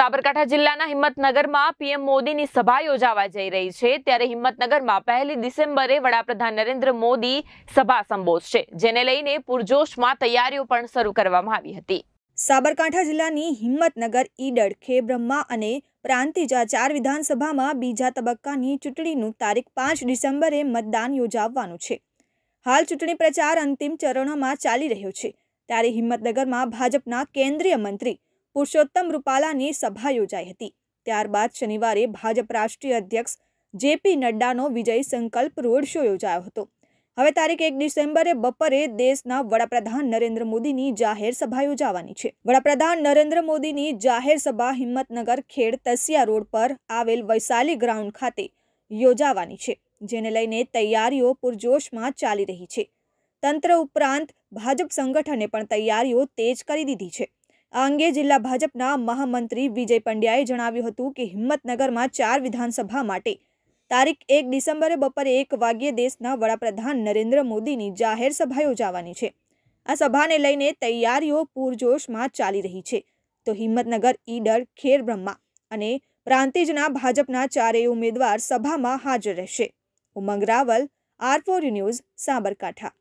સાબરકાંઠા જિલ્લાના હિંમતનગરમાં પીએમ મોદીની સભા યોજાવા જઈ રહી છે ત્યારે હિંમતનગરમાં પહેલી ડિસેમ્બરે વડાપ્રધાન નરેન્દ્ર મોદી સભા સંબોધશે જેને લઈને પૂરજોશમાં તૈયારીઓ પણ શરૂ કરવામાં આવી હતી સાબરકાંઠા જિલ્લાની હિંમતનગર ઈડર ખેબ્રહ્મા અને પ્રાંતિજા ચાર વિધાનસભામાં બીજા તબક્કાની ચૂંટણીનું તારીખ પાંચ ડિસેમ્બરે મતદાન યોજાવવાનું છે હાલ ચૂંટણી પ્રચાર અંતિમ ચરણોમાં ચાલી રહ્યો છે ત્યારે હિંમતનગરમાં ભાજપના કેન્દ્રીય મંત્રી પુરુષોત્તમ રૂપાલાની સભા યોજાઈ હતી ત્યારબાદ શનિવારે ભાજપ રાષ્ટ્રીય અધ્યક્ષ જેપી નડ્ડાનો વિજય સંકલ્પ રોડ શો યોજાયો હતો હવે તારીખ એક ડિસેમ્બરે બપોરે દેશના વડાપ્રધાન નરેન્દ્ર મોદીની જાહેર સભા યોજાવાની છે વડાપ્રધાન નરેન્દ્ર મોદીની જાહેર સભા હિંમતનગર ખેડ તસિયા રોડ પર આવેલ વૈશાલી ગ્રાઉન્ડ ખાતે યોજાવાની છે જેને લઈને તૈયારીઓ પૂરજોશમાં ચાલી રહી છે તંત્ર ઉપરાંત ભાજપ સંગઠને પણ તૈયારીઓ તેજ કરી દીધી છે આ અંગે જિલ્લા ભાજપના મહામંત્રી વિજય પંડ્યાએ જણાવ્યું હતું કે હિંમતનગરમાં ચાર વિધાનસભા માટે તારીખ એક ડિસેમ્બરે બપોરે એક વાગ્યે દેશના વડાપ્રધાન નરેન્દ્ર મોદીની જાહેર સભા યોજાવાની છે આ સભાને લઈને તૈયારીઓ પૂરજોશમાં ચાલી રહી છે તો હિંમતનગર ઈડર ખેર બ્રહ્મા અને પ્રાંતિજના ભાજપના ચારેય ઉમેદવાર સભામાં હાજર રહેશે Umang Raval R four news Sabarkantha